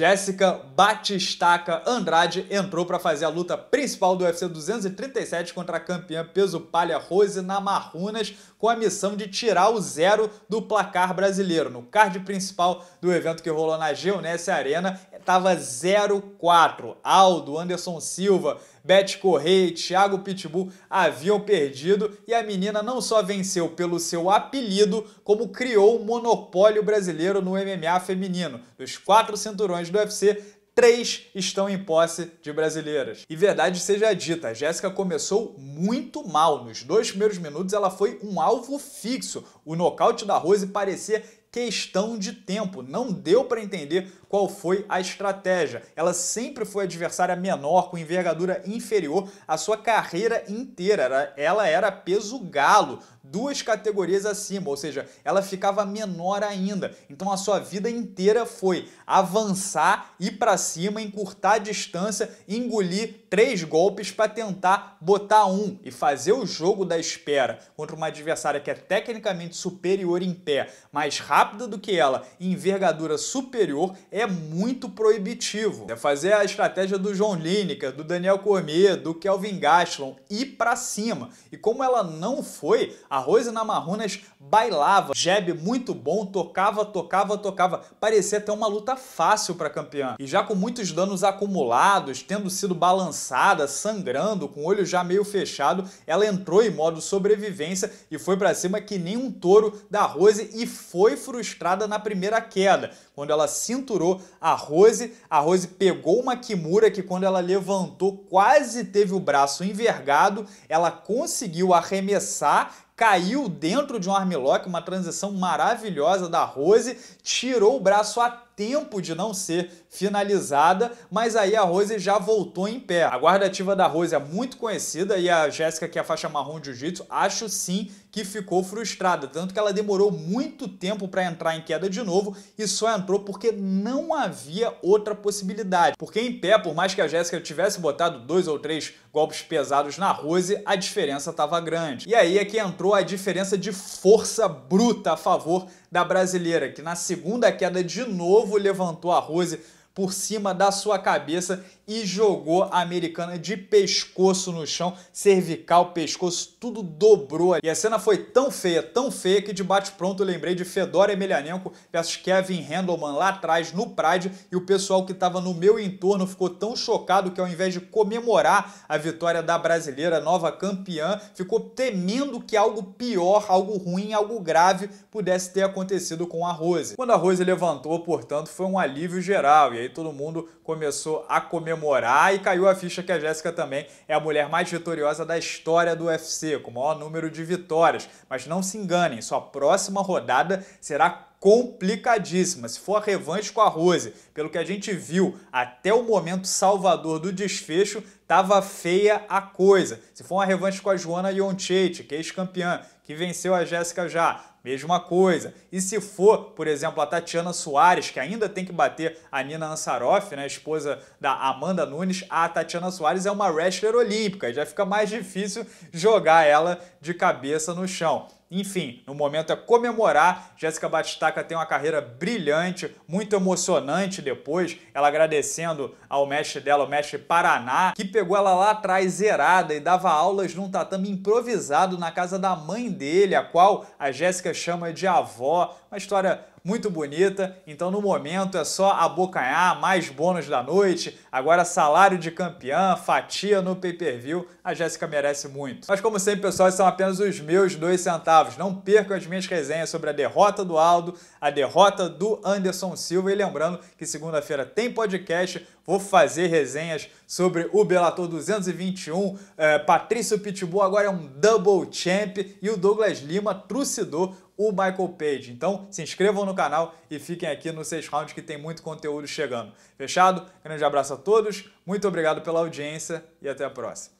Jéssica Batistaca Andrade entrou para fazer a luta principal do UFC 237 contra a campeã peso palha Rose Namarunas com a missão de tirar o zero do placar brasileiro. No card principal do evento que rolou na Geonesse Arena, estava 0-4. Aldo, Anderson Silva, Beth Correia e Thiago Pitbull haviam perdido e a menina não só venceu pelo seu apelido, como criou o um monopólio brasileiro no MMA feminino. Dos quatro cinturões do UFC, três estão em posse de brasileiras. E verdade seja dita, a Jéssica começou muito mal. Nos dois primeiros minutos ela foi um alvo fixo. O nocaute da Rose parecia questão de tempo. Não deu para entender qual foi a estratégia. Ela sempre foi adversária menor, com envergadura inferior a sua carreira inteira. Ela era peso galo, duas categorias acima, ou seja, ela ficava menor ainda. Então a sua vida inteira foi avançar, ir para cima, encurtar a distância, engolir três golpes para tentar botar um e fazer o jogo da espera contra uma adversária que é tecnicamente superior em pé, mais rápido rápida do que ela e envergadura superior é muito proibitivo. É fazer a estratégia do John Lineker, do Daniel Cormier, do Kelvin Gastelum ir para cima. E como ela não foi, a Rose Namarunas bailava, Jeb muito bom, tocava, tocava, tocava. Parecia até uma luta fácil para campeã. E já com muitos danos acumulados, tendo sido balançada, sangrando, com o olho já meio fechado, ela entrou em modo sobrevivência e foi para cima que nem um touro da Rose e foi frustrada na primeira queda, quando ela cinturou a Rose. A Rose pegou uma Kimura que, quando ela levantou, quase teve o braço envergado. Ela conseguiu arremessar caiu dentro de um armlock, uma transição maravilhosa da Rose, tirou o braço a tempo de não ser finalizada, mas aí a Rose já voltou em pé. A guardativa da Rose é muito conhecida e a Jéssica, que é a faixa marrom de jiu-jitsu, acho sim que ficou frustrada, tanto que ela demorou muito tempo para entrar em queda de novo e só entrou porque não havia outra possibilidade. Porque em pé, por mais que a Jéssica tivesse botado dois ou três golpes pesados na Rose, a diferença estava grande. E aí é que entrou a diferença de força bruta a favor da brasileira, que na segunda queda de novo levantou a Rose por cima da sua cabeça e jogou a americana de pescoço no chão, cervical, pescoço, tudo dobrou. E a cena foi tão feia, tão feia, que de bate-pronto eu lembrei de Fedor Emelianenko versus Kevin Handelman lá atrás no Pride e o pessoal que estava no meu entorno ficou tão chocado que ao invés de comemorar a vitória da brasileira, nova campeã, ficou temendo que algo pior, algo ruim, algo grave pudesse ter acontecido com a Rose. Quando a Rose levantou, portanto, foi um alívio geral e aí todo mundo começou a comemorar comemorar e caiu a ficha que a Jéssica também é a mulher mais vitoriosa da história do UFC, com o maior número de vitórias. Mas não se enganem, sua próxima rodada será complicadíssima. Se for a revanche com a Rose, pelo que a gente viu até o momento salvador do desfecho, tava feia a coisa. Se for uma revanche com a Joana Ionchete, que é ex-campeã, que venceu a Jéssica já, mesma coisa. E se for, por exemplo, a Tatiana Soares, que ainda tem que bater a Nina Ansaroff, né, esposa da Amanda Nunes, a Tatiana Soares é uma wrestler olímpica, já fica mais difícil jogar ela de cabeça no chão. Enfim, no momento é comemorar. Jéssica Batistaca tem uma carreira brilhante, muito emocionante depois. Ela agradecendo ao mestre dela, o mestre Paraná, que pegou ela lá atrás zerada e dava aulas num tatame improvisado na casa da mãe dele, a qual a Jéssica chama de avó. Uma história muito bonita. Então, no momento, é só abocanhar mais bônus da noite. Agora, salário de campeã, fatia no pay-per-view. A Jéssica merece muito. Mas, como sempre, pessoal, esses são apenas os meus dois centavos. Não percam as minhas resenhas sobre a derrota do Aldo, a derrota do Anderson Silva. E lembrando que segunda-feira tem podcast. Vou fazer resenhas sobre o Bellator 221. É, Patrício Pitbull agora é um double champ. E o Douglas Lima trucidou o Michael Page. Então se inscrevam no canal e fiquem aqui no 6 Round que tem muito conteúdo chegando. Fechado? Grande abraço a todos, muito obrigado pela audiência e até a próxima.